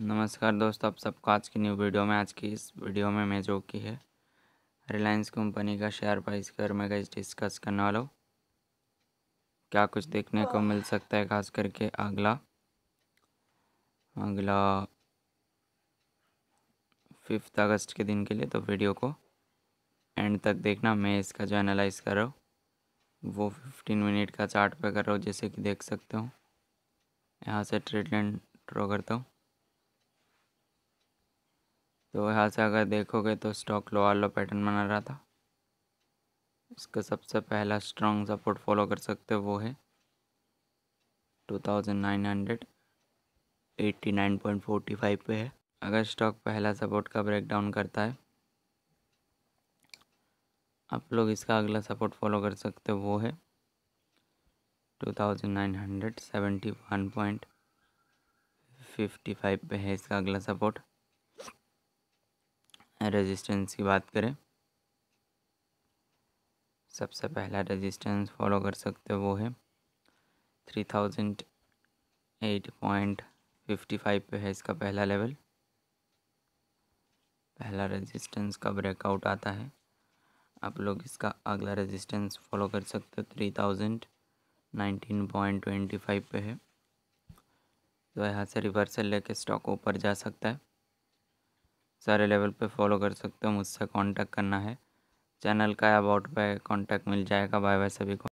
नमस्कार दोस्तों आप सबका आज की न्यू वीडियो में आज की इस वीडियो में मैं जो की है रिलायंस कंपनी का शेयर प्राइस के बारे मैं गई डिस्कस करने वाला हूँ क्या कुछ देखने को मिल सकता है खास करके अगला अगला फिफ्थ अगस्त के दिन के लिए तो वीडियो को एंड तक देखना मैं इसका जो एनालाइज कर रहा हूँ वो फिफ्टीन मिनट का चार्ट पे कर रहा हूँ जैसे कि देख सकते हो यहाँ से ट्रेड लाइन ड्रॉ करता हूँ तो यहाँ से अगर देखोगे तो स्टॉक लोअर लो पैटर्न बना रहा था इसका सबसे पहला स्ट्रॉन्ग सपोर्ट फॉलो कर सकते हो वो है two thousand nine hundred eighty nine point forty five पे है अगर स्टॉक पहला सपोर्ट का ब्रेकडाउन करता है आप लोग इसका अगला सपोर्ट फॉलो कर सकते हो वो है two thousand nine hundred seventy one point fifty five पे है इसका अगला सपोर्ट रेजिस्टेंस की बात करें सबसे पहला रेजिस्टेंस फॉलो कर सकते हो वो है three thousand eight point fifty five पे है इसका पहला लेवल पहला रेजिस्टेंस का ब्रेकआउट आता है आप लोग इसका अगला रेजिस्टेंस फॉलो कर सकते हो three thousand nineteen point twenty five पे है तो यहाँ से रिवर्सल लेके स्टॉक ऊपर जा सकता है सारे लेवल पे फॉलो कर सकते हो मुझसे कांटेक्ट करना है चैनल का अबाउट पे कांटेक्ट मिल जाएगा बाय बाय सभी को